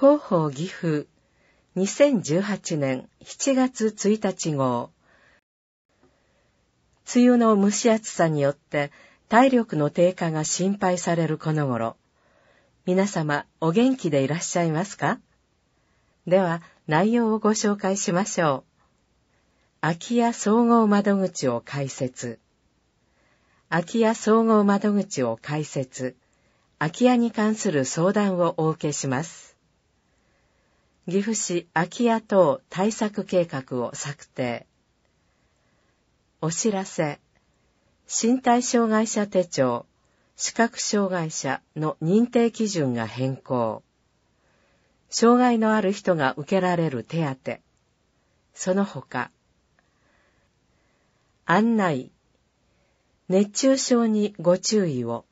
広報岐阜2018年7月1日号梅雨の蒸し暑さによって体力の低下が心配されるこの頃皆様お元気でいらっしゃいますかでは内容をご紹介しましょう空き家総合窓口を開設空き家総合窓口を開設空き家に関する相談をお受けします岐阜市空き家等対策計画を策定。お知らせ。身体障害者手帳、視覚障害者の認定基準が変更。障害のある人が受けられる手当。その他。案内。熱中症にご注意を。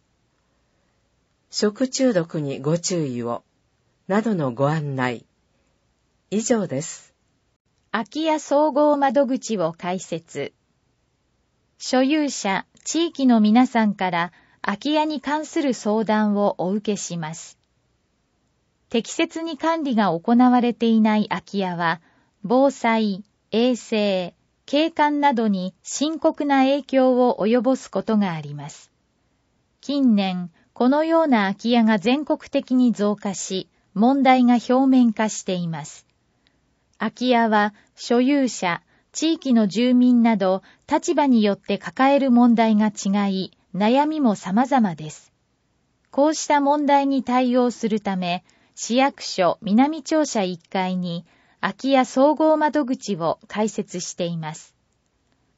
食中毒にご注意を。などのご案内。以上です。空き家総合窓口を開設。所有者、地域の皆さんから空き家に関する相談をお受けします。適切に管理が行われていない空き家は、防災、衛生、景観などに深刻な影響を及ぼすことがあります。近年、このような空き家が全国的に増加し、問題が表面化しています。空き家は所有者、地域の住民など立場によって抱える問題が違い、悩みも様々です。こうした問題に対応するため、市役所南庁舎1階に空き家総合窓口を開設しています。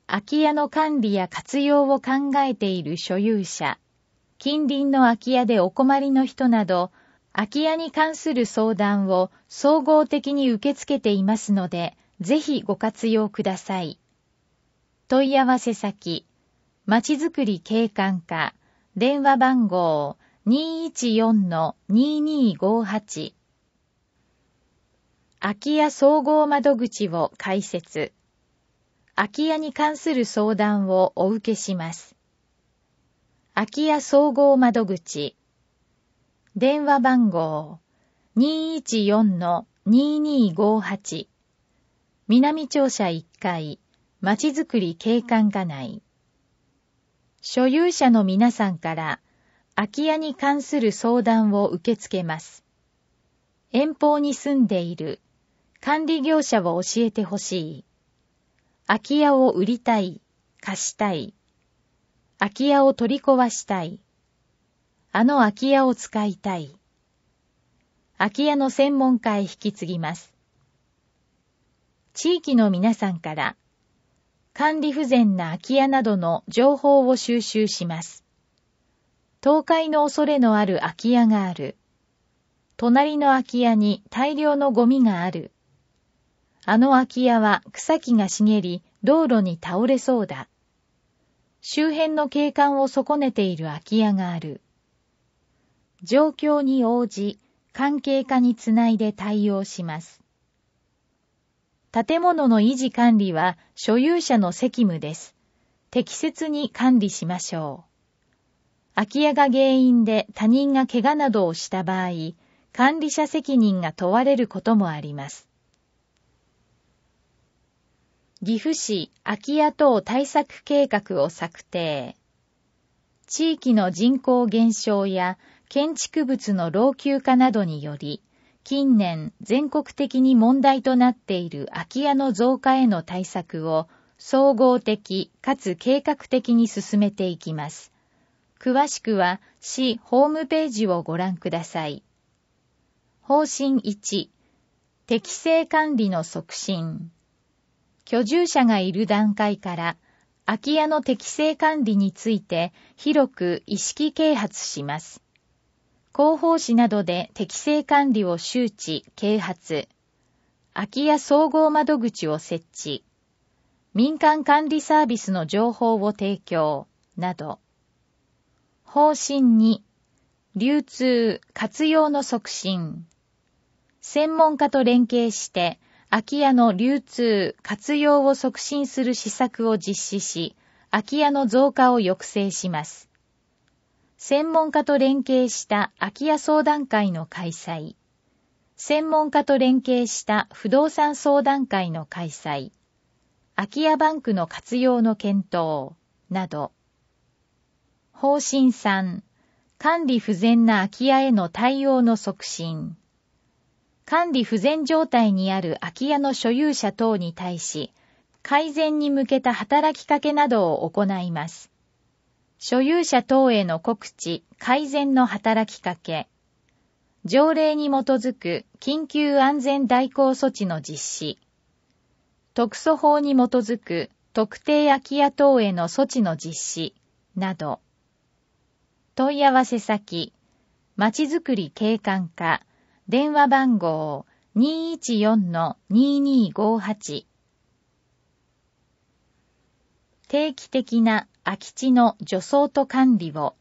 空き家の管理や活用を考えている所有者、近隣の空き家でお困りの人など、空き家に関する相談を総合的に受け付けていますので、ぜひご活用ください。問い合わせ先、まちづくり景観課、電話番号214-2258空き家総合窓口を開設。空き家に関する相談をお受けします。空き家総合窓口電話番号214-2258南庁舎1階まちづくり景観課内所有者の皆さんから空き家に関する相談を受け付けます。遠方に住んでいる管理業者を教えてほしい。空き家を売りたい、貸したい。空き家を取り壊したい。あの空き家を使いたい。空き家の専門家へ引き継ぎます。地域の皆さんから管理不全な空き家などの情報を収集します。倒壊の恐れのある空き家がある。隣の空き家に大量のゴミがある。あの空き家は草木が茂り、道路に倒れそうだ。周辺の景観を損ねている空き家がある。状況に応じ、関係課につないで対応します。建物の維持管理は所有者の責務です。適切に管理しましょう。空き家が原因で他人が怪我などをした場合、管理者責任が問われることもあります。岐阜市空き家等対策計画を策定。地域の人口減少や建築物の老朽化などにより、近年全国的に問題となっている空き家の増加への対策を総合的かつ計画的に進めていきます。詳しくは市ホームページをご覧ください。方針1、適正管理の促進。居住者がいる段階から、空き家の適正管理について広く意識啓発します。広報誌などで適正管理を周知、啓発、空き家総合窓口を設置、民間管理サービスの情報を提供、など、方針に、流通、活用の促進、専門家と連携して、空き家の流通、活用を促進する施策を実施し、空き家の増加を抑制します。専門家と連携した空き家相談会の開催、専門家と連携した不動産相談会の開催、空き家バンクの活用の検討、など。方針3、管理不全な空き家への対応の促進。管理不全状態にある空き家の所有者等に対し、改善に向けた働きかけなどを行います。所有者等への告知、改善の働きかけ、条例に基づく緊急安全代行措置の実施、特措法に基づく特定空き家等への措置の実施など、問い合わせ先、まちづくり景観課、電話番号214-2258定期的な空き地の除草と管理を。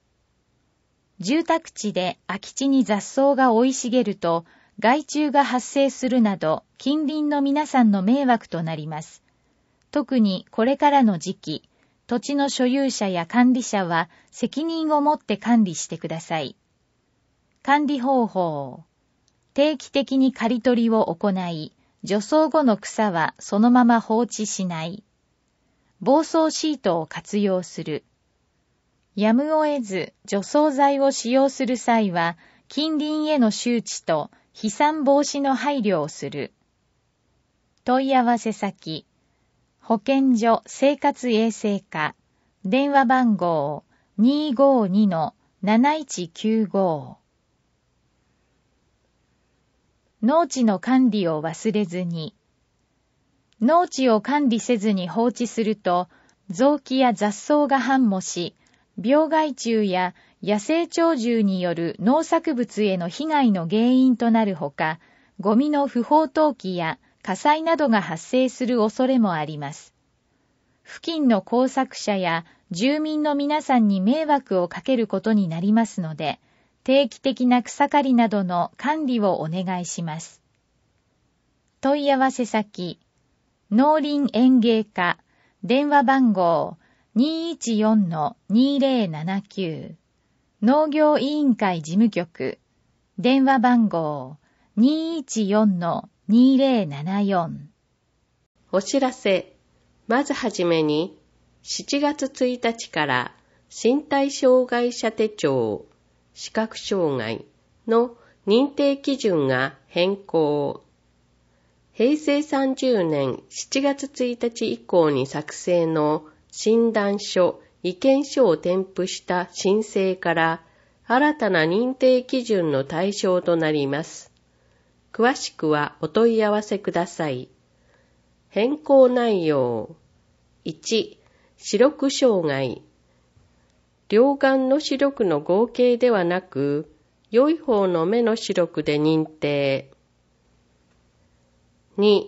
住宅地で空き地に雑草が生い茂ると、害虫が発生するなど、近隣の皆さんの迷惑となります。特にこれからの時期、土地の所有者や管理者は責任を持って管理してください。管理方法。定期的に刈り取りを行い、除草後の草はそのまま放置しない。暴走シートを活用する。やむを得ず除草剤を使用する際は、近隣への周知と飛散防止の配慮をする。問い合わせ先、保健所生活衛生課、電話番号252-7195。農地の管理を忘れずに、農地を管理せずに放置すると、臓器や雑草が繁茂し、病害虫や野生鳥獣による農作物への被害の原因となるほか、ゴミの不法投棄や火災などが発生する恐れもあります。付近の工作者や住民の皆さんに迷惑をかけることになりますので、定期的な草刈りなどの管理をお願いします。問い合わせ先農林園芸課電話番号214-2079農業委員会事務局電話番号214-2074お知らせまずはじめに7月1日から身体障害者手帳視覚障害の認定基準が変更平成30年7月1日以降に作成の診断書、意見書を添付した申請から新たな認定基準の対象となります。詳しくはお問い合わせください。変更内容1、視力障害両眼の視力の合計ではなく、良い方の目の視力で認定。2、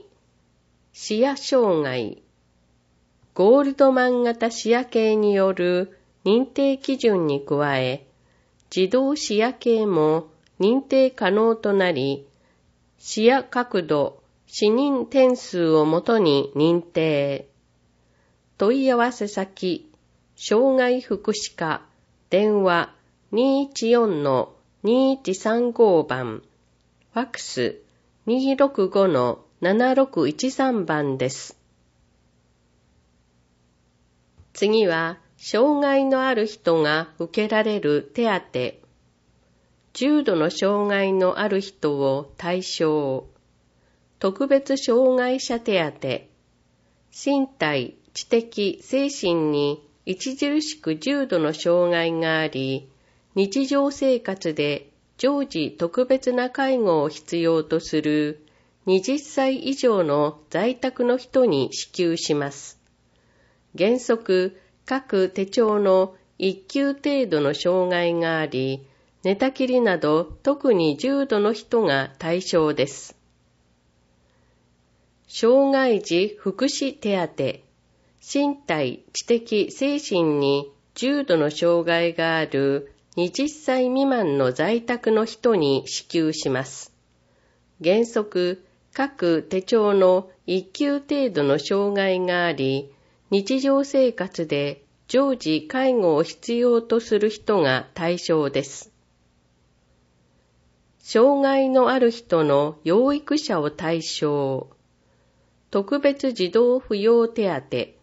視野障害。ゴールドマン型視野系による認定基準に加え、自動視野系も認定可能となり、視野角度、視認点数をもとに認定。問い合わせ先、障害福祉課、電話214-2135番、ファックス265-2135 7613番です。次は、障害のある人が受けられる手当。重度の障害のある人を対象。特別障害者手当。身体、知的、精神に著しく重度の障害があり、日常生活で常時特別な介護を必要とする20歳以上の在宅の人に支給します。原則、各手帳の1級程度の障害があり、寝たきりなど特に重度の人が対象です。障害児福祉手当、身体、知的、精神に重度の障害がある20歳未満の在宅の人に支給します。原則、各手帳の1級程度の障害があり、日常生活で常時介護を必要とする人が対象です。障害のある人の養育者を対象、特別児童扶養手当、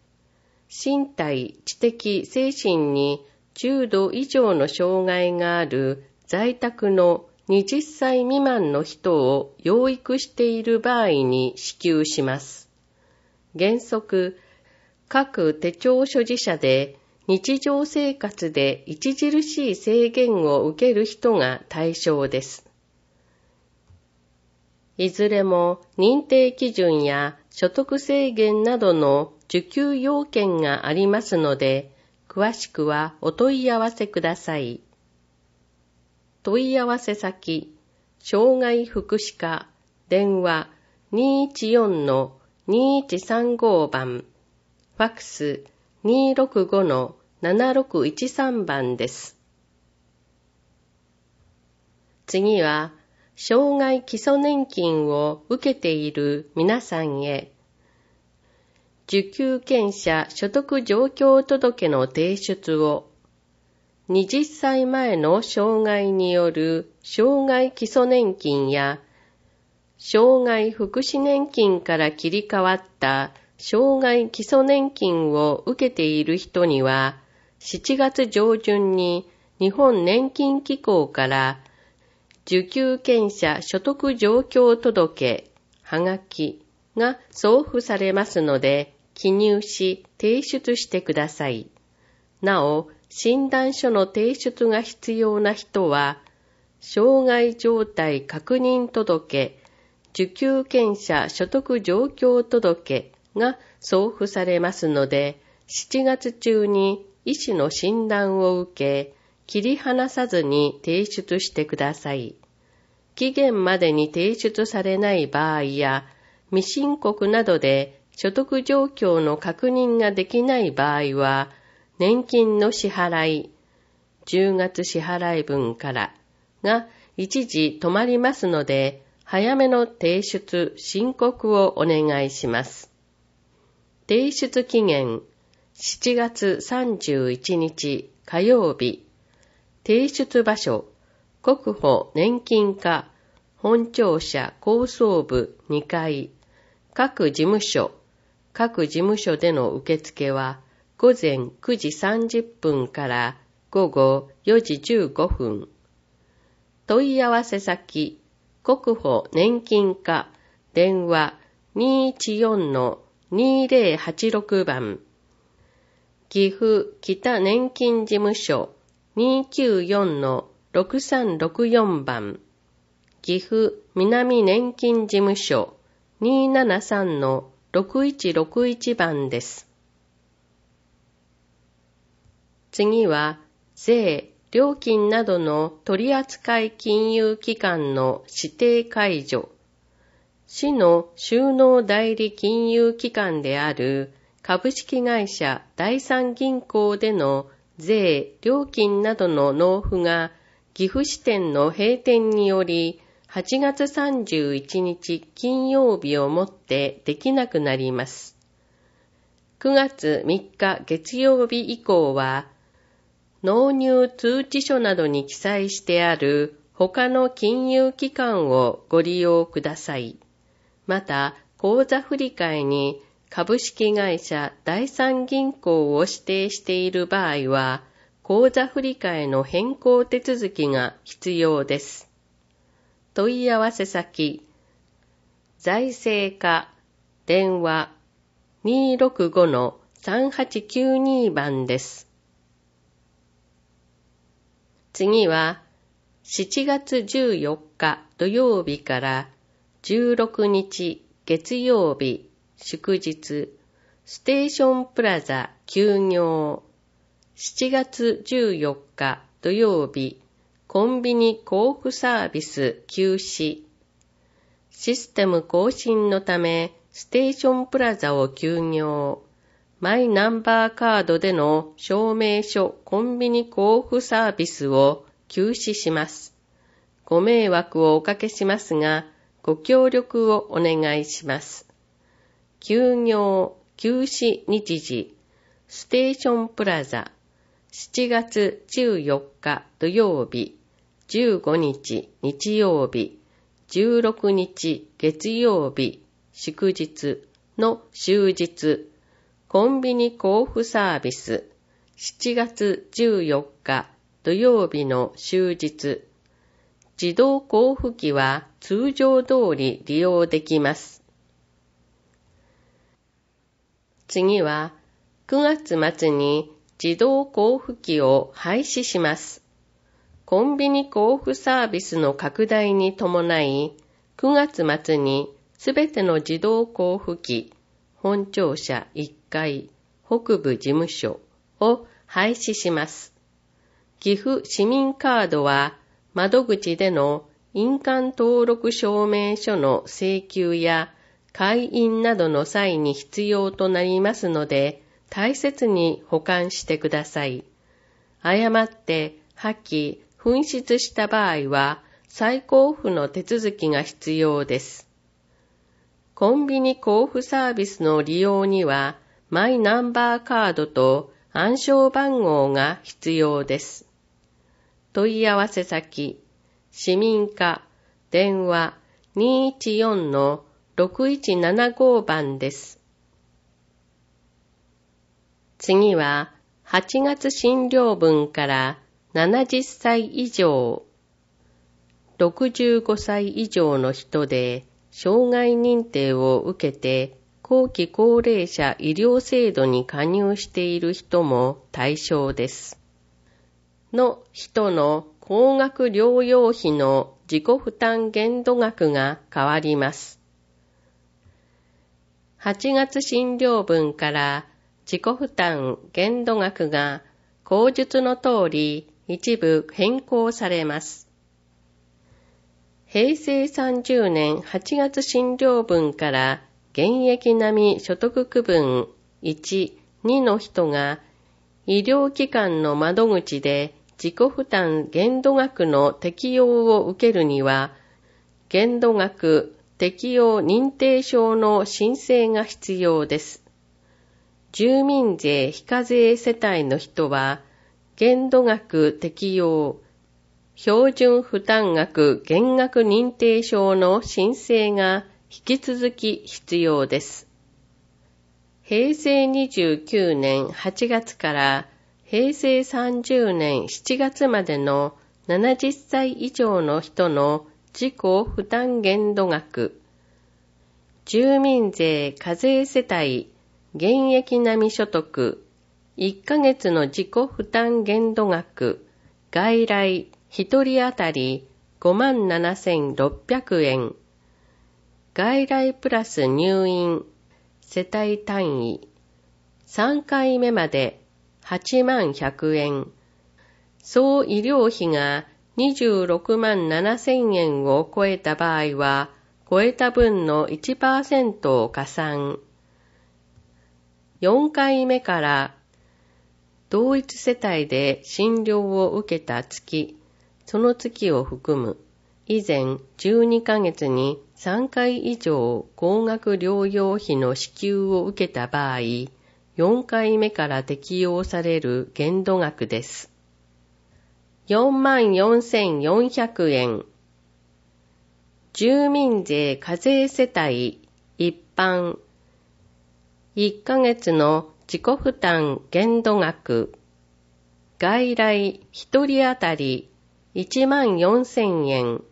身体、知的、精神に重度以上の障害がある在宅の20歳未満の人を養育している場合に支給します。原則、各手帳所持者で日常生活で著しい制限を受ける人が対象です。いずれも認定基準や所得制限などの受給要件がありますので、詳しくはお問い合わせください。問い合わせ先、障害福祉課、電話214-2135番、ファクス265-7613番です。次は、障害基礎年金を受けている皆さんへ、受給権者所得状況届の提出を20歳前の障害による障害基礎年金や障害福祉年金から切り替わった障害基礎年金を受けている人には7月上旬に日本年金機構から受給権者所得状況届、はがきが送付されますので記入し提出してください。なお、診断書の提出が必要な人は、障害状態確認届、受給権者所得状況届が送付されますので、7月中に医師の診断を受け、切り離さずに提出してください。期限までに提出されない場合や、未申告などで所得状況の確認ができない場合は、年金の支払い、10月支払い分からが一時止まりますので、早めの提出申告をお願いします。提出期限7月31日火曜日提出場所国保年金課本庁舎構想部2階各事務所各事務所での受付は午前9時30分から午後4時15分。問い合わせ先、国保年金課、電話214-2086番。岐阜北年金事務所294-6364番。岐阜南年金事務所273-6161番です。次は、税、料金などの取扱金融機関の指定解除。市の収納代理金融機関である株式会社第三銀行での税、料金などの納付が岐阜支店の閉店により8月31日金曜日をもってできなくなります。9月3日月曜日以降は納入通知書などに記載してある他の金融機関をご利用ください。また、口座振替に株式会社第三銀行を指定している場合は、口座振替の変更手続きが必要です。問い合わせ先、財政課、電話265-3892番です。次は7月14日土曜日から16日月曜日祝日ステーションプラザ休業7月14日土曜日コンビニ交付サービス休止システム更新のためステーションプラザを休業マイナンバーカードでの証明書コンビニ交付サービスを休止します。ご迷惑をおかけしますが、ご協力をお願いします。休業、休止日時、ステーションプラザ、7月14日土曜日、15日日曜日、16日月曜日、祝日の終日、コンビニ交付サービス7月14日土曜日の終日自動交付機は通常通り利用できます。次は9月末に自動交付機を廃止します。コンビニ交付サービスの拡大に伴い、9月末にすべての自動交付機、本庁舎1会北部事務所を廃止します。岐阜市民カードは窓口での印鑑登録証明書の請求や会員などの際に必要となりますので大切に保管してください。誤って破棄、紛失した場合は再交付の手続きが必要です。コンビニ交付サービスの利用にはマイナンバーカードと暗証番号が必要です。問い合わせ先、市民課、電話214-6175番です。次は、8月診療分から70歳以上、65歳以上の人で、障害認定を受けて後期高齢者医療制度に加入している人も対象です。の人の高額療養費の自己負担限度額が変わります。8月診療分から自己負担限度額が口述の通り一部変更されます。平成30年8月診療分から現役並み所得区分1、2の人が医療機関の窓口で自己負担限度額の適用を受けるには、限度額適用認定証の申請が必要です。住民税非課税世帯の人は、限度額適用、標準負担額減額認定証の申請が引き続き必要です。平成29年8月から平成30年7月までの70歳以上の人の自己負担限度額、住民税課税世帯、現役並み所得、1ヶ月の自己負担限度額、外来1人当たり5万7600円、外来プラス入院、世帯単位、3回目まで8万100円、総医療費が26万7000円を超えた場合は、超えた分の1%を加算。4回目から同一世帯で診療を受けた月、その月を含む以前12ヶ月に3回以上高額療養費の支給を受けた場合、4回目から適用される限度額です。44,400円。住民税課税世帯一般1ヶ月の自己負担限度額外来1人当たり1 4000円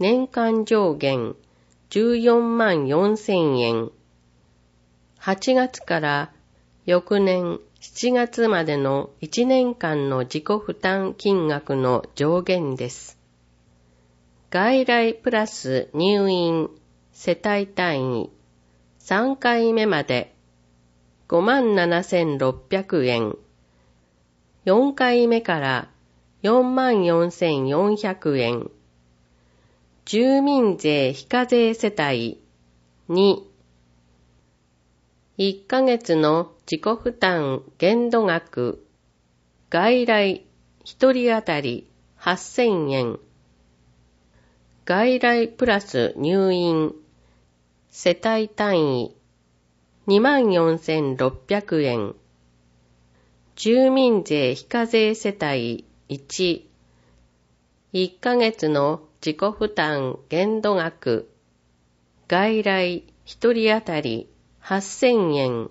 年間上限14万4千円。8月から翌年7月までの1年間の自己負担金額の上限です。外来プラス入院、世帯単位、3回目まで57,600万円。4回目から44,400万円。住民税非課税世帯2、1ヶ月の自己負担限度額、外来1人当たり8000円、外来プラス入院、世帯単位24,600円、住民税非課税世帯1、1ヶ月の自己負担限度額、外来1人当たり8000円、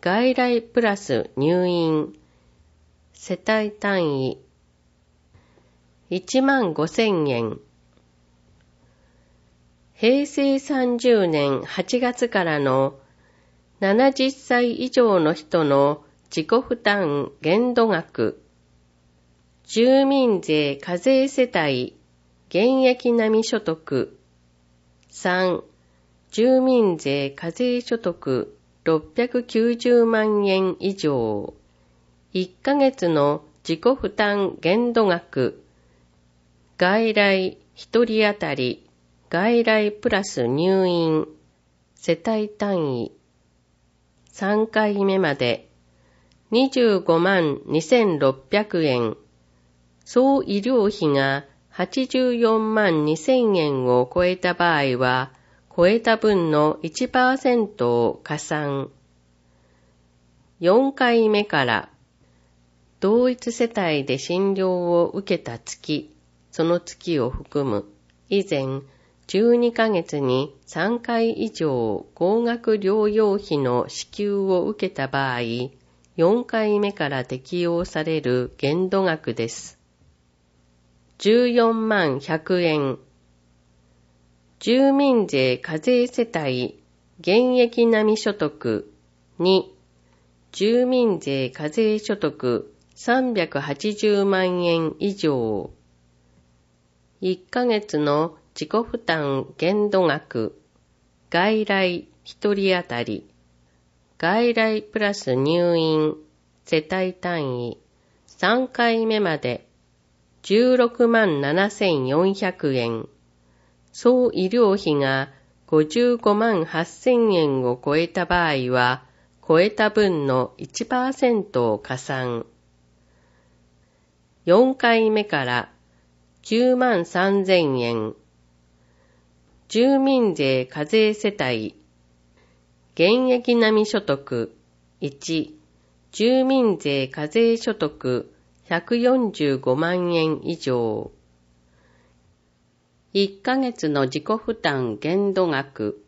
外来プラス入院、世帯単位、1万5000円。平成30年8月からの70歳以上の人の自己負担限度額、住民税課税世帯現役並み所得。3、住民税課税所得690万円以上。1ヶ月の自己負担限度額。外来1人当たり、外来プラス入院、世帯単位。3回目まで25万2600円。総医療費が84万2000円を超えた場合は、超えた分の1%を加算。4回目から同一世帯で診療を受けた月、その月を含む、以前12ヶ月に3回以上高額療養費の支給を受けた場合、4回目から適用される限度額です。14万100円。住民税課税世帯、現役並み所得。2、住民税課税所得380万円以上。1ヶ月の自己負担限度額。外来1人当たり。外来プラス入院、世帯単位。3回目まで16万7400円、総医療費が55万8000円を超えた場合は、超えた分の1%を加算。4回目から9万3000円。住民税課税世帯。現役並み所得1。住民税課税所得145万円以上。1ヶ月の自己負担限度額。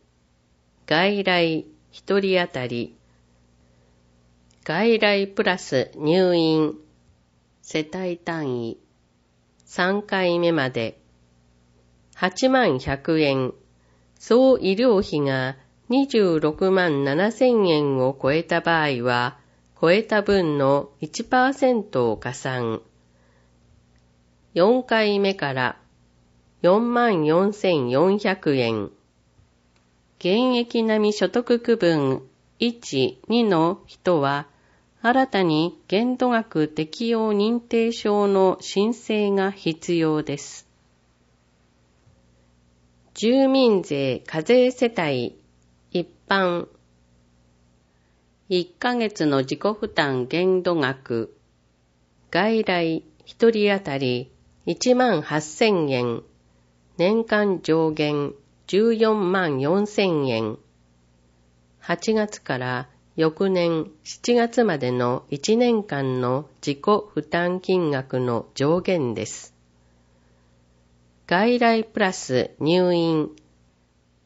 外来1人当たり。外来プラス入院。世帯単位。3回目まで。8万100円。総医療費が26万7000円を超えた場合は、超えた分の1%を加算。4回目から44,400円。現役並み所得区分1、2の人は、新たに限度額適用認定証の申請が必要です。住民税課税世帯一般1ヶ月の自己負担限度額、外来1人当たり1万8000円、年間上限14万4000円、8月から翌年7月までの1年間の自己負担金額の上限です。外来プラス入院、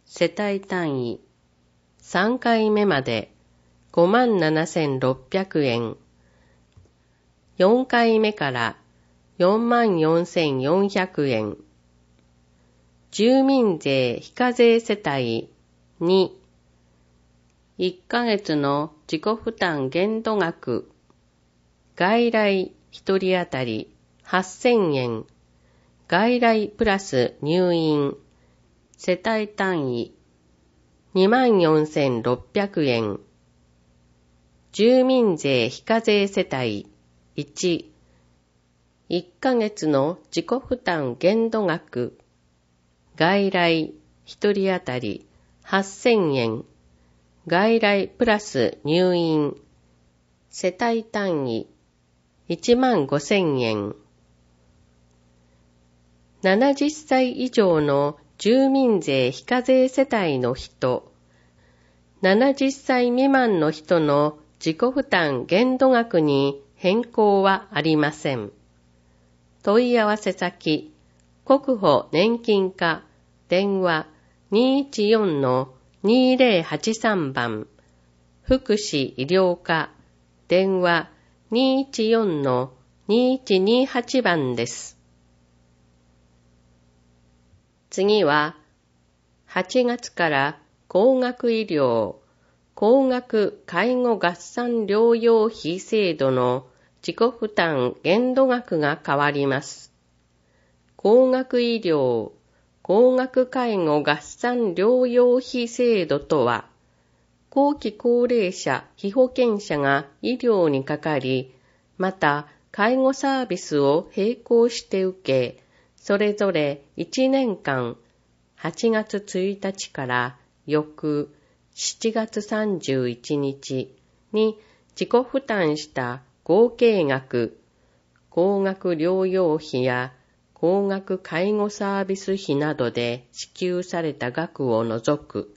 世帯単位、3回目まで57,600円。4回目から44,400円。住民税非課税世帯2。1ヶ月の自己負担限度額。外来1人当たり8000円。外来プラス入院。世帯単位24,600円。住民税非課税世帯1、1ヶ月の自己負担限度額、外来1人当たり8000円、外来プラス入院、世帯単位1万5000円、70歳以上の住民税非課税世帯の人、70歳未満の人の自己負担限度額に変更はありません。問い合わせ先、国保年金課、電話214-2083番、福祉医療課、電話214-2128番です。次は、8月から高額医療高額介護合算療養費制度の自己負担限度額が変わります。高額医療、高額介護合算療養費制度とは、後期高齢者、被保険者が医療にかかり、また介護サービスを並行して受け、それぞれ1年間、8月1日から翌7月31日に自己負担した合計額、高額療養費や高額介護サービス費などで支給された額を除く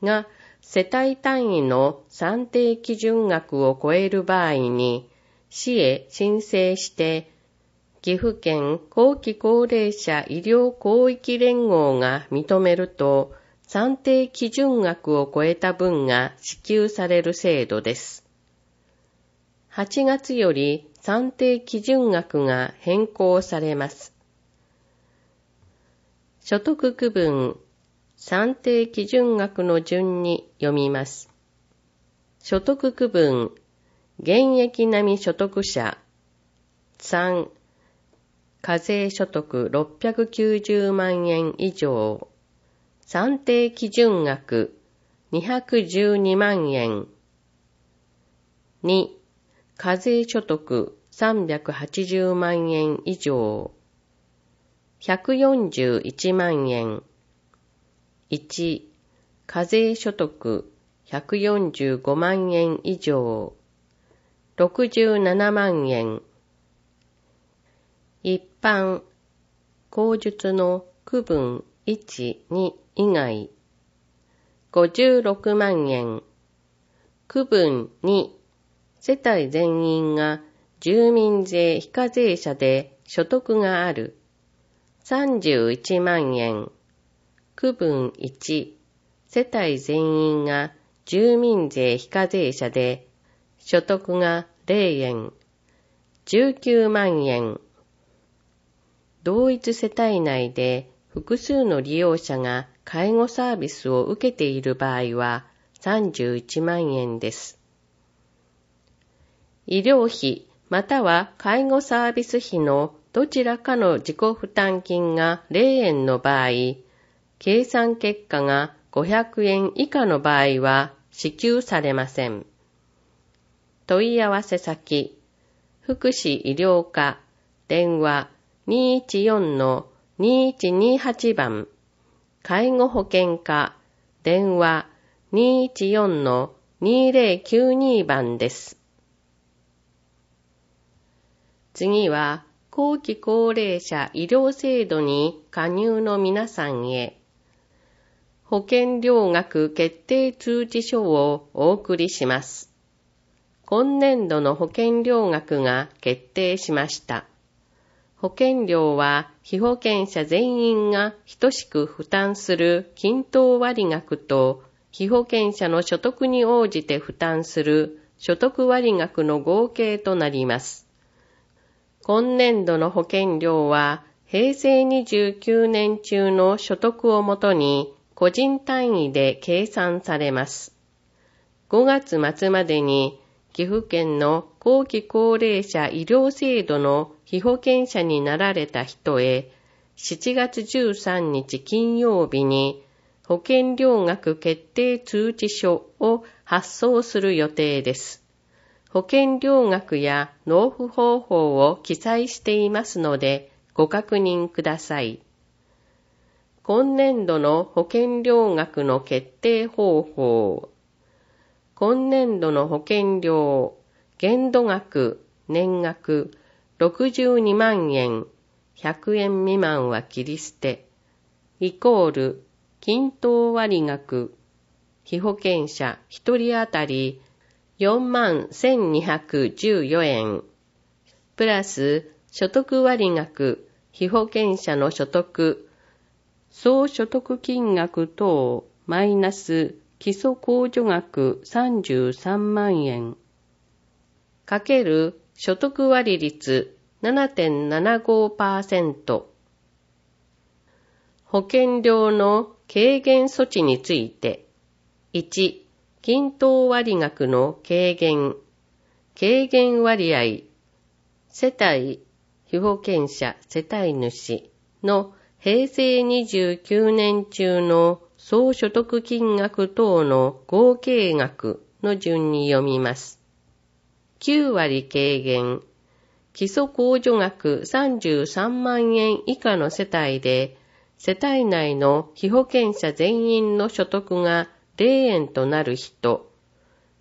が世帯単位の算定基準額を超える場合に市へ申請して岐阜県後期高齢者医療広域連合が認めると算定基準額を超えた分が支給される制度です。8月より算定基準額が変更されます。所得区分、算定基準額の順に読みます。所得区分、現役並み所得者、3、課税所得690万円以上、算定基準額212万円。2、課税所得380万円以上。141万円。1、課税所得145万円以上。67万円。一般、口述の区分1、2、以外、56万円。区分2、世帯全員が住民税非課税者で所得がある。31万円。区分1、世帯全員が住民税非課税者で所得が0円。19万円。同一世帯内で複数の利用者が介護サービスを受けている場合は31万円です。医療費または介護サービス費のどちらかの自己負担金が0円の場合、計算結果が500円以下の場合は支給されません。問い合わせ先、福祉医療課、電話214-2128番。介護保険課電話214-2092番です。次は、後期高齢者医療制度に加入の皆さんへ、保険料額決定通知書をお送りします。今年度の保険料額が決定しました。保険料は被保険者全員が等しく負担する均等割額と、被保険者の所得に応じて負担する所得割額の合計となります。今年度の保険料は、平成29年中の所得をもとに、個人単位で計算されます。5月末までに、岐阜県の後期高齢者医療制度の被保険者になられた人へ、7月13日金曜日に保険料額決定通知書を発送する予定です。保険料額や納付方法を記載していますのでご確認ください。今年度の保険料額の決定方法。今年度の保険料、限度額、年額、62万円、100円未満は切り捨て、イコール、均等割額、被保険者1人当たり4万1214円、プラス所得割額、被保険者の所得、総所得金額等マイナス基礎控除額33万円、かける所得割率7.75%、保険料の軽減措置について、1、均等割額の軽減、軽減割合、世帯、被保険者、世帯主の平成29年中の総所得金額等の合計額の順に読みます。9割軽減、基礎控除額33万円以下の世帯で、世帯内の被保険者全員の所得が0円となる人、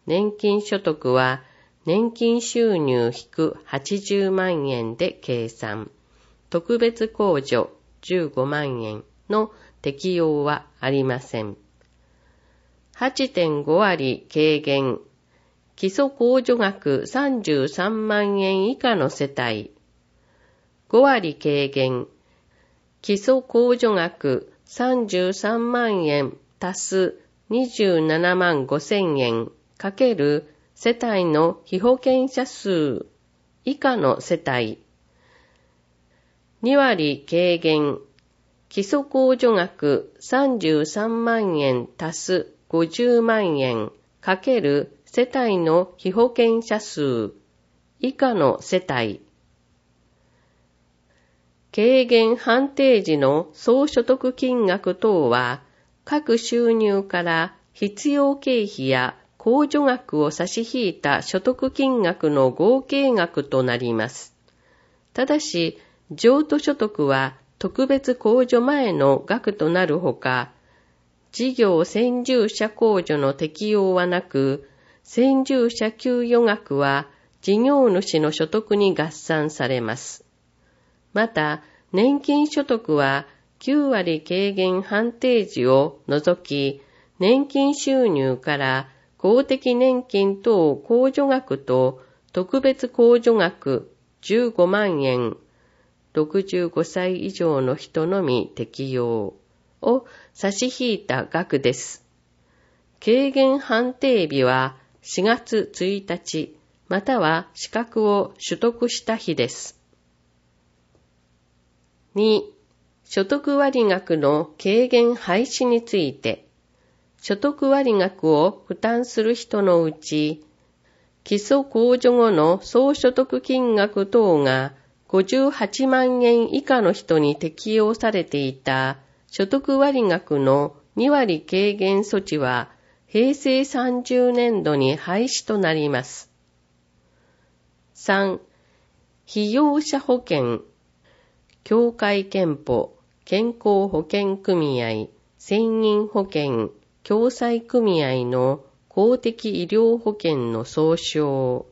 年金所得は年金収入引く80万円で計算、特別控除15万円の適用はありません。8.5割軽減基礎控除額33万円以下の世帯、5割軽減、基礎控除額33万円足す27万5千円かける世帯の被保険者数以下の世帯、2割軽減、基礎控除額33万円足す50万円かける世帯の被保険者数以下の世帯軽減判定時の総所得金額等は各収入から必要経費や控除額を差し引いた所得金額の合計額となります。ただし、譲渡所得は特別控除前の額となるほか、事業先住者控除の適用はなく、先住者給与額は事業主の所得に合算されます。また、年金所得は9割軽減判定時を除き、年金収入から公的年金等控除額と特別控除額15万円、65歳以上の人のみ適用を差し引いた額です。軽減判定日は4月1日、または資格を取得した日です。2、所得割額の軽減廃止について、所得割額を負担する人のうち、基礎控除後の総所得金額等が58万円以下の人に適用されていた所得割額の2割軽減措置は平成30年度に廃止となります。3、被用者保険、協会憲法、健康保険組合、専任保険、共済組合の公的医療保険の総称、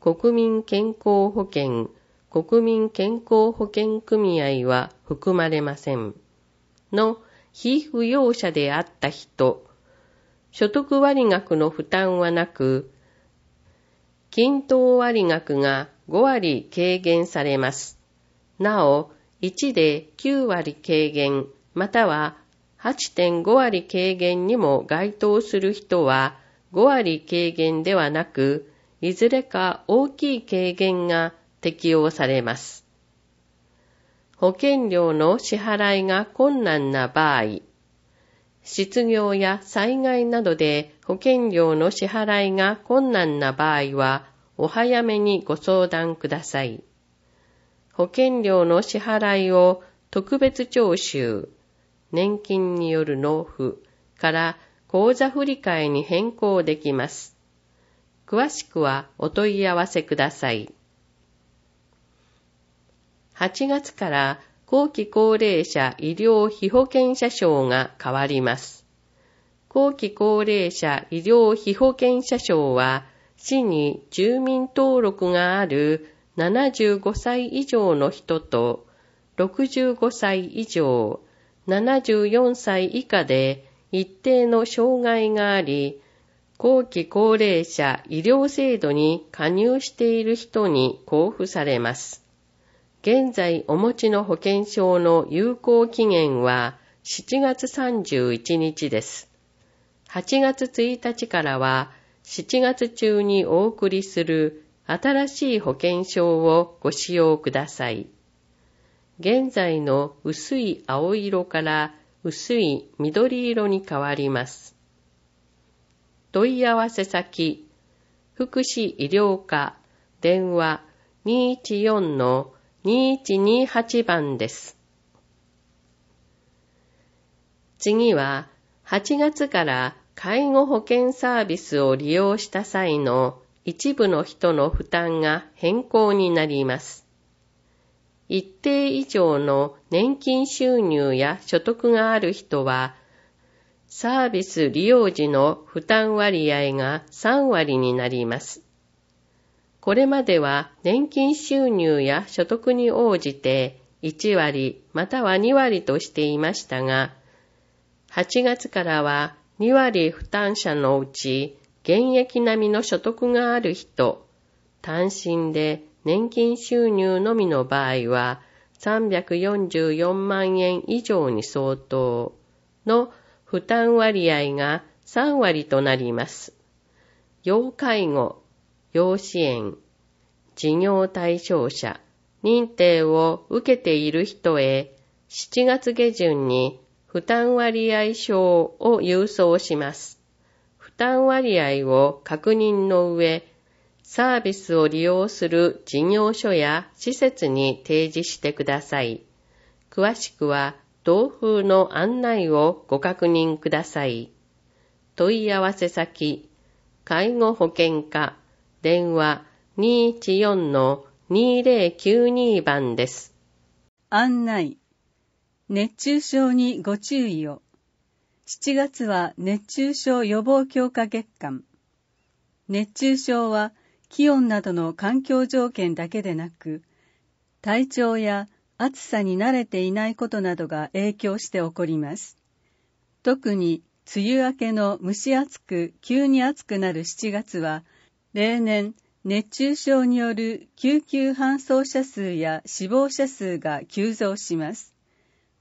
国民健康保険、国民健康保険組合は含まれません。の、被扶養者であった人、所得割額の負担はなく、均等割額が5割軽減されます。なお、1で9割軽減、または8.5割軽減にも該当する人は5割軽減ではなく、いずれか大きい軽減が適用されます。保険料の支払いが困難な場合、失業や災害などで保険料の支払いが困難な場合は、お早めにご相談ください。保険料の支払いを特別徴収、年金による納付から口座振替に変更できます。詳しくはお問い合わせください。8月から後期高齢者医療被保険者賞が変わります。後期高齢者医療被保険者賞は、市に住民登録がある75歳以上の人と、65歳以上、74歳以下で一定の障害があり、後期高齢者医療制度に加入している人に交付されます。現在お持ちの保険証の有効期限は7月31日です。8月1日からは7月中にお送りする新しい保険証をご使用ください。現在の薄い青色から薄い緑色に変わります。問い合わせ先、福祉医療課、電話214の2128番です。次は、8月から介護保険サービスを利用した際の一部の人の負担が変更になります。一定以上の年金収入や所得がある人は、サービス利用時の負担割合が3割になります。これまでは年金収入や所得に応じて1割または2割としていましたが、8月からは2割負担者のうち現役並みの所得がある人、単身で年金収入のみの場合は344万円以上に相当の負担割合が3割となります。要介護養子援事業対象者、認定を受けている人へ7月下旬に負担割合証を郵送します。負担割合を確認の上、サービスを利用する事業所や施設に提示してください。詳しくは同封の案内をご確認ください。問い合わせ先、介護保険課電話214-2092番です。案内。熱中症にご注意を。7月は熱中症予防強化月間。熱中症は気温などの環境条件だけでなく、体調や暑さに慣れていないことなどが影響して起こります。特に梅雨明けの蒸し暑く急に暑くなる7月は例年、熱中症による救急搬送者数や死亡者数が急増します。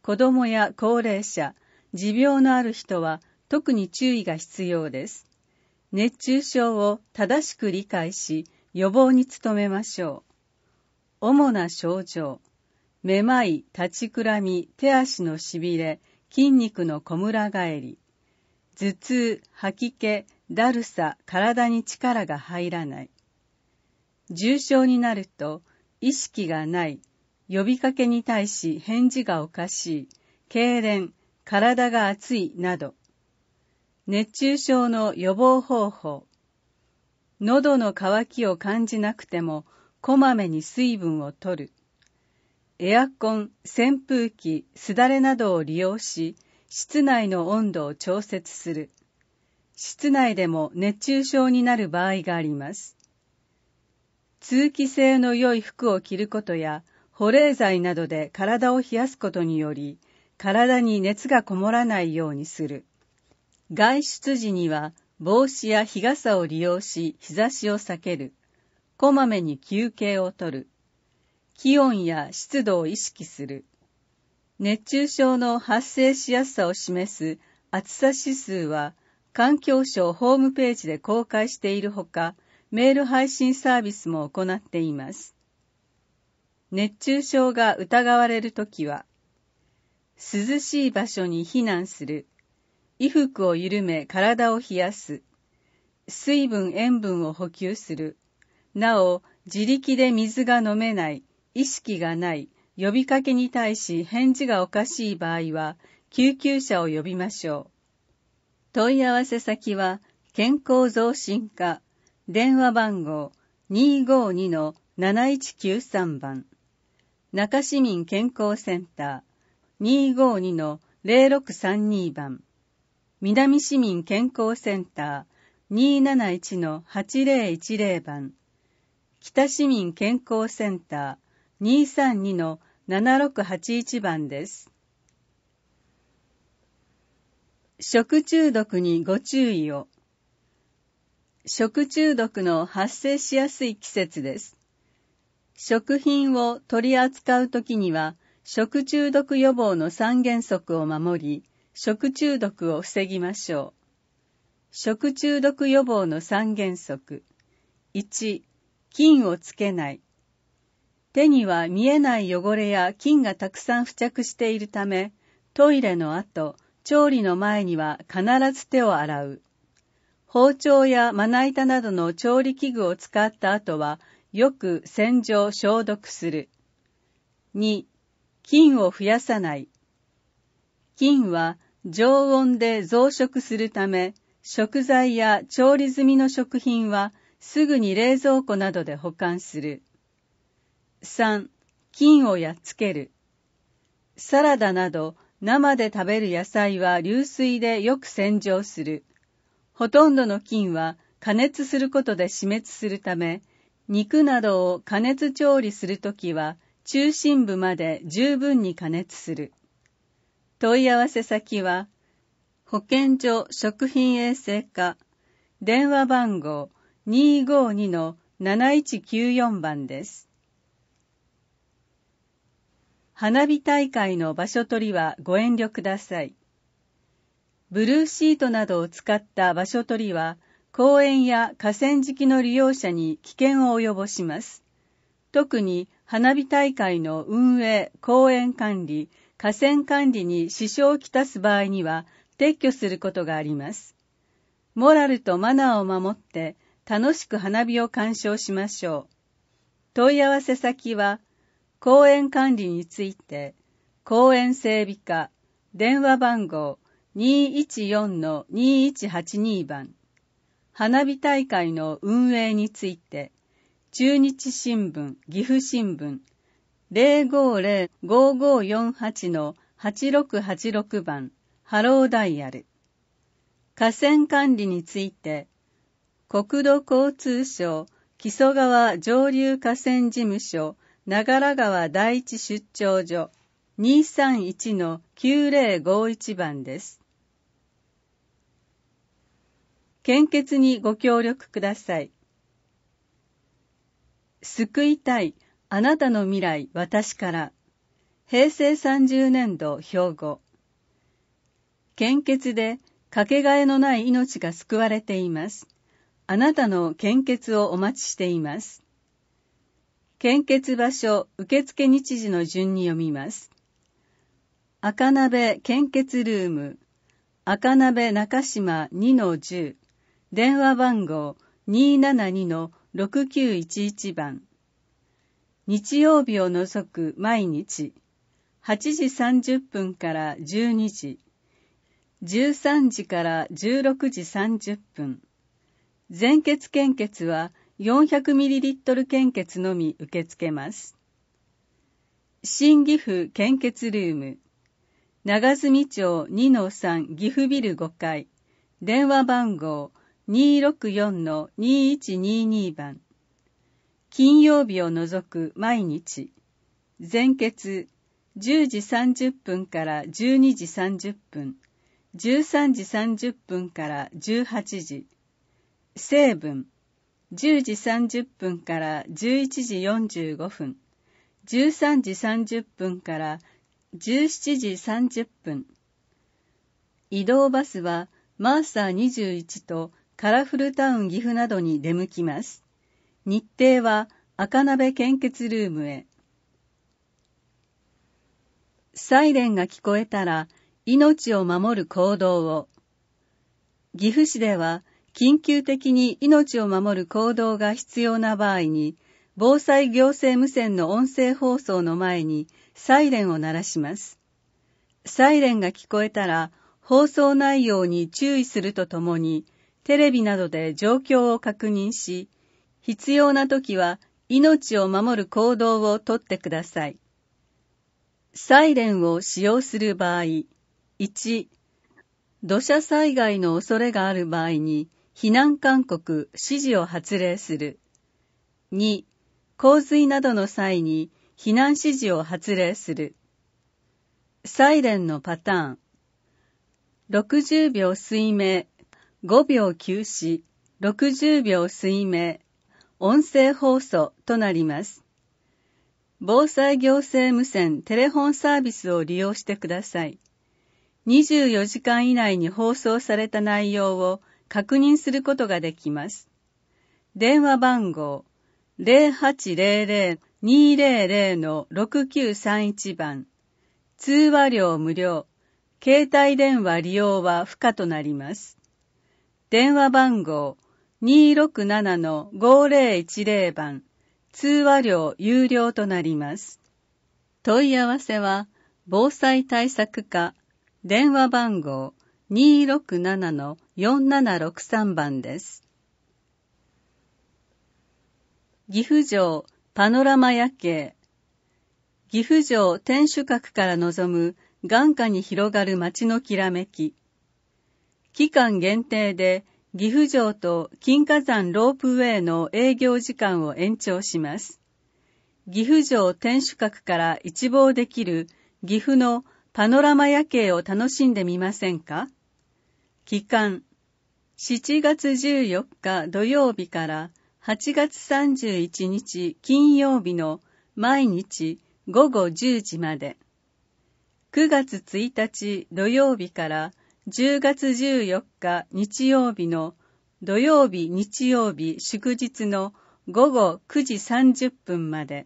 子供や高齢者、持病のある人は特に注意が必要です。熱中症を正しく理解し、予防に努めましょう。主な症状。めまい、立ちくらみ、手足のしびれ、筋肉のこむら返り。頭痛、吐き気、だるさ、体に力が入らない。重症になると、意識がない、呼びかけに対し返事がおかしい、痙攣、体が熱いなど。熱中症の予防方法。喉の渇きを感じなくても、こまめに水分をとる。エアコン、扇風機、すだれなどを利用し、室内の温度を調節する。室内でも熱中症になる場合があります。通気性の良い服を着ることや、保冷剤などで体を冷やすことにより、体に熱がこもらないようにする。外出時には帽子や日傘を利用し日差しを避ける。こまめに休憩をとる。気温や湿度を意識する。熱中症の発生しやすさを示す暑さ指数は環境省ホームページで公開しているほか、メール配信サービスも行っています。熱中症が疑われるときは、涼しい場所に避難する、衣服を緩め体を冷やす、水分塩分を補給する、なお自力で水が飲めない、意識がない、呼びかけに対し返事がおかしい場合は、救急車を呼びましょう。問い合わせ先は、健康増進課、電話番号252-7193番、中市民健康センター、252-0632番、南市民健康センター、271-8010番、北市民健康センター、232-7681番です。食中毒にご注意を。食中毒の発生しやすい季節です。食品を取り扱うときには、食中毒予防の三原則を守り、食中毒を防ぎましょう。食中毒予防の三原則。1、菌をつけない。手には見えない汚れや菌がたくさん付着しているため、トイレの後、調理の前には必ず手を洗う。包丁やまな板などの調理器具を使った後は、よく洗浄消毒する。2、菌を増やさない。菌は常温で増殖するため、食材や調理済みの食品はすぐに冷蔵庫などで保管する。3、菌をやっつける。サラダなど生で食べる野菜は流水でよく洗浄する。ほとんどの菌は加熱することで死滅するため、肉などを加熱調理するときは、中心部まで十分に加熱する。問い合わせ先は、保健所食品衛生課、電話番号252-7194番です。花火大会の場所取りはご遠慮ください。ブルーシートなどを使った場所取りは、公園や河川敷の利用者に危険を及ぼします。特に花火大会の運営、公園管理、河川管理に支障をきたす場合には撤去することがあります。モラルとマナーを守って楽しく花火を鑑賞しましょう。問い合わせ先は公園管理について、公園整備課、電話番号214-2182番、花火大会の運営について、中日新聞、岐阜新聞、050-5548-8686番、ハローダイヤル。河川管理について、国土交通省木曽川上流河川事務所長良川第一出張所231-9051番です。献血にご協力ください。救いたい、あなたの未来、私から。平成30年度、兵庫。献血で、かけがえのない命が救われています。あなたの献血をお待ちしています。献血場所受付日時の順に読みます。赤鍋献血ルーム、赤鍋中島2-10、電話番号272-6911番。日曜日を除く毎日、8時30分から12時、13時から16時30分。全血献血は 400ml 献血のみ受け付けます。新岐阜献血ルーム、長住町2-3岐阜ビル5階、電話番号264-2122番。金曜日を除く毎日、全血10時30分から12時30分、13時30分から18時、成分、10時30分から11時45分、13時30分から17時30分。移動バスはマーサー21とカラフルタウン岐阜などに出向きます。日程は赤鍋献血ルームへ。サイレンが聞こえたら命を守る行動を。岐阜市では緊急的に命を守る行動が必要な場合に、防災行政無線の音声放送の前にサイレンを鳴らします。サイレンが聞こえたら、放送内容に注意するとともに、テレビなどで状況を確認し、必要な時は命を守る行動をとってください。サイレンを使用する場合、1、土砂災害の恐れがある場合に、避難勧告・指示を発令する。2、洪水などの際に避難指示を発令する。サイレンのパターン。60秒水明、5秒休止、60秒水明、音声放送となります。防災行政無線テレホンサービスを利用してください。24時間以内に放送された内容を確認することができます。電話番号0800-200-6931番通話料無料携帯電話利用は不可となります。電話番号267-5010番通話料有料となります。問い合わせは防災対策課電話番号267-4763番です。岐阜城パノラマ夜景岐阜城天守閣から望む眼下に広がる街のきらめき。期間限定で岐阜城と金華山ロープウェイの営業時間を延長します。岐阜城天守閣から一望できる岐阜のパノラマ夜景を楽しんでみませんか期間、7月14日土曜日から8月31日金曜日の毎日午後10時まで、9月1日土曜日から10月14日日曜日の土曜日日曜日祝日の午後9時30分まで、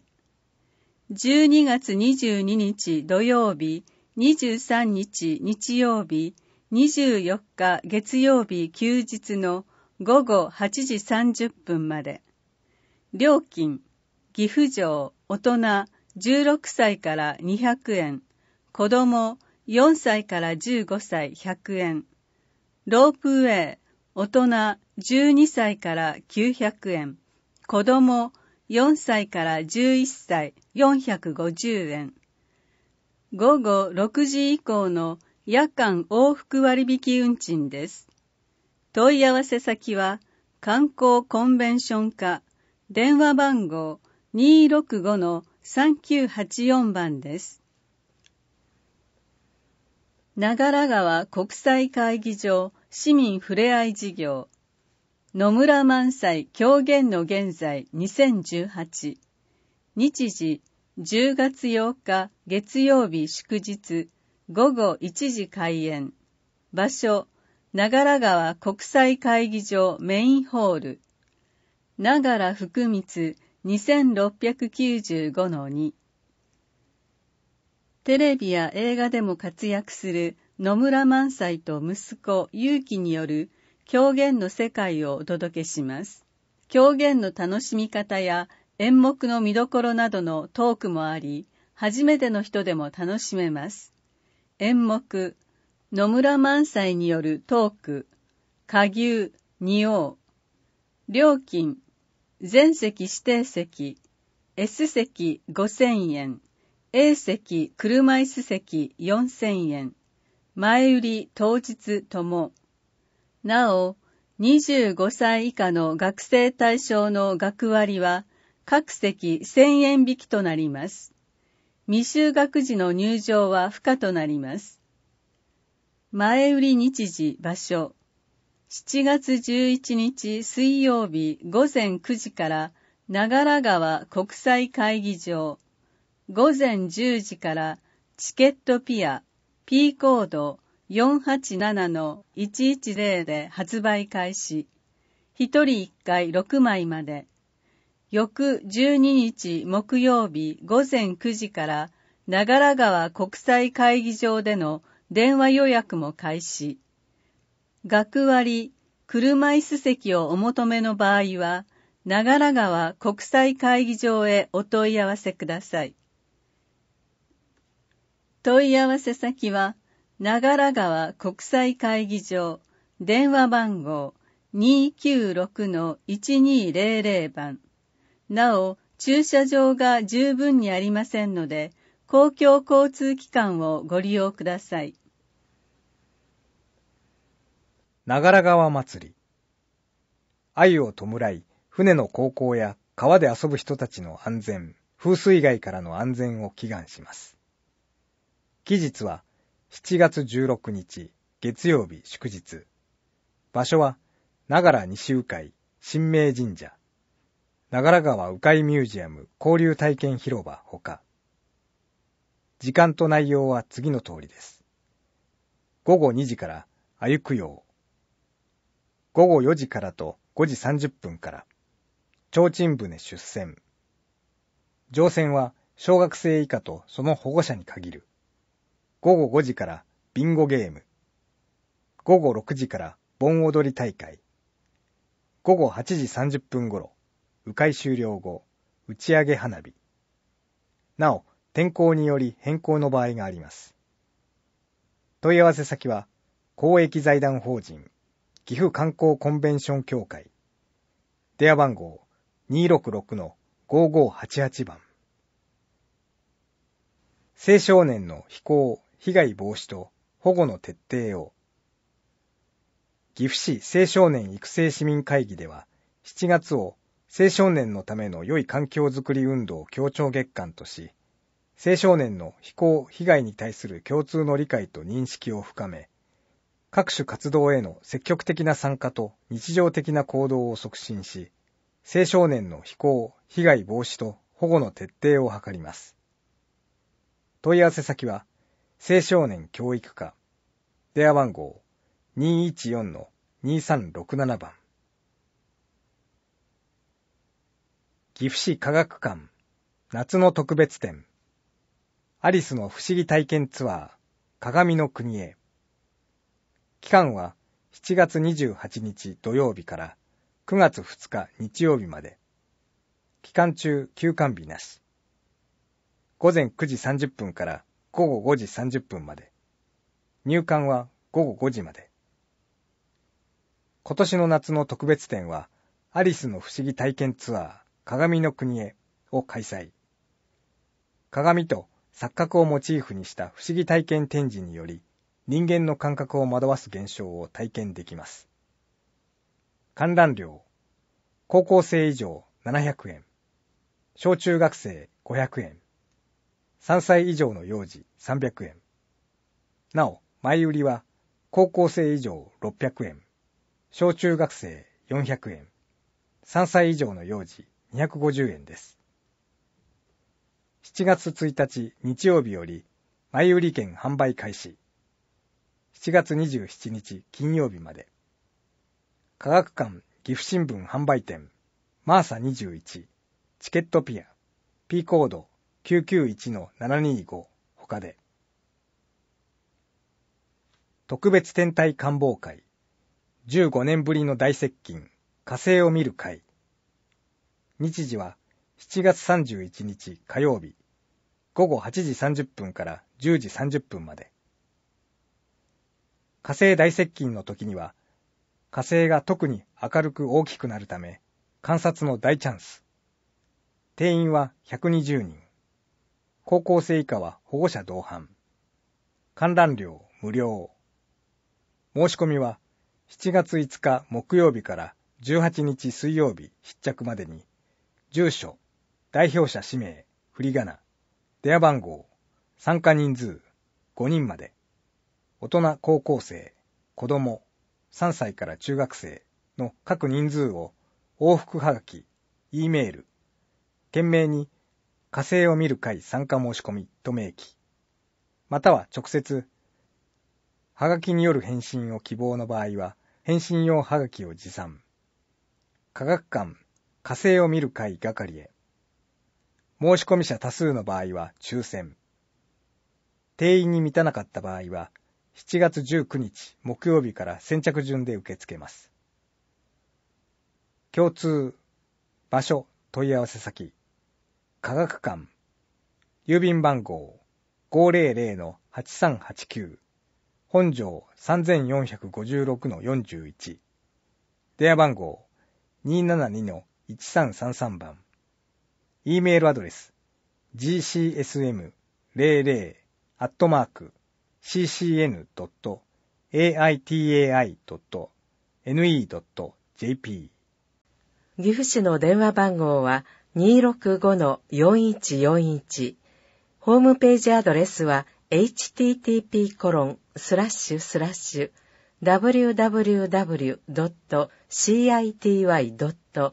12月22日土曜日、23日日曜日、24日月曜日休日の午後8時30分まで。料金、岐阜城大人16歳から200円、子供4歳から15歳100円、ロープウェイ大人12歳から900円、子供4歳から11歳450円、午後6時以降の夜間往復割引運賃です。問い合わせ先は、観光コンベンション課、電話番号265-3984番です。長良川国際会議場市民ふれあい事業野村満載狂言の現在2018日時10月8日月曜日祝日午後1時開演。場所、長良川国際会議場メインホール。長良福光2695-2。テレビや映画でも活躍する野村萬斎と息子祐希による狂言の世界をお届けします。狂言の楽しみ方や演目の見どころなどのトークもあり、初めての人でも楽しめます。演目野村萬斎によるトーク下牛二王料金全席指定席 S 席5000円 A 席車椅子席4000円前売り当日ともなお25歳以下の学生対象の学割は各席1000円引きとなります。未就学児の入場は不可となります。前売り日時場所7月11日水曜日午前9時から長良川国際会議場午前10時からチケットピア P コード487-110で発売開始1人1回6枚まで翌12日木曜日午前9時から、長良川国際会議場での電話予約も開始。学割、車椅子席をお求めの場合は、長良川国際会議場へお問い合わせください。問い合わせ先は、長良川国際会議場、電話番号296-1200番。なお、駐車場が十分にありませんので、公共交通機関をご利用ください。長良川祭り。愛を弔い、船の航行や川で遊ぶ人たちの安全、風水害からの安全を祈願します。期日は7月16日月曜日祝日。場所は長良西鵜飼神明神社。長良川鵜飼ミュージアム交流体験広場ほか、時間と内容は次の通りです。午後2時から、歩くよう。午後4時からと5時30分から、提灯船出船。乗船は小学生以下とその保護者に限る。午後5時からビンゴゲーム。午後6時から盆踊り大会。午後8時30分頃、迂回終了後、打ち上げ花火。なお、天候により変更の場合があります。問い合わせ先は、公益財団法人、岐阜観光コンベンション協会、電話番号266-5588番。青少年の飛行、被害防止と保護の徹底を。岐阜市青少年育成市民会議では、7月を青少年のための良い環境づくり運動を協調月間とし、青少年の非行、被害に対する共通の理解と認識を深め、各種活動への積極的な参加と日常的な行動を促進し、青少年の非行、被害防止と保護の徹底を図ります。問い合わせ先は、青少年教育課、電話番号214-2367番。岐阜市科学館夏の特別展アリスの不思議体験ツアー鏡の国へ期間は7月28日土曜日から9月2日日曜日まで期間中休館日なし午前9時30分から午後5時30分まで入館は午後5時まで今年の夏の特別展はアリスの不思議体験ツアー鏡の国へを開催。鏡と錯覚をモチーフにした不思議体験展示により、人間の感覚を惑わす現象を体験できます。観覧料、高校生以上700円、小中学生500円、3歳以上の幼児300円。なお、前売りは、高校生以上600円、小中学生400円、3歳以上の幼児250円です。7月1日日曜日より前売り券販売開始。7月27日金曜日まで。科学館岐阜新聞販売店マーサ21チケットピア P コード991-725他で。特別天体観望会15年ぶりの大接近火星を見る会日時は7月31日火曜日午後8時30分から10時30分まで。火星大接近の時には火星が特に明るく大きくなるため観察の大チャンス。定員は120人。高校生以下は保護者同伴。観覧料無料。申し込みは7月5日木曜日から18日水曜日出着までに住所、代表者氏名、振り仮名、電話番号、参加人数、5人まで。大人高校生、子供、3歳から中学生の各人数を往復はがき、E メール、懸命に火星を見る会参加申し込みと明記、または直接、はがきによる返信を希望の場合は、返信用はがきを持参。科学館火星を見る会係へ。申し込み者多数の場合は抽選。定員に満たなかった場合は、7月19日木曜日から先着順で受け付けます。共通、場所、問い合わせ先、科学館、郵便番号500-8389、本城3456-41、電話番号272-1 1333番。e メールアドレス gcsm00-ccn.aitai.ne.jp 岐阜市の電話番号は265-4141ホームページアドレスは http コロンスラッシュスラッシュ www.city.com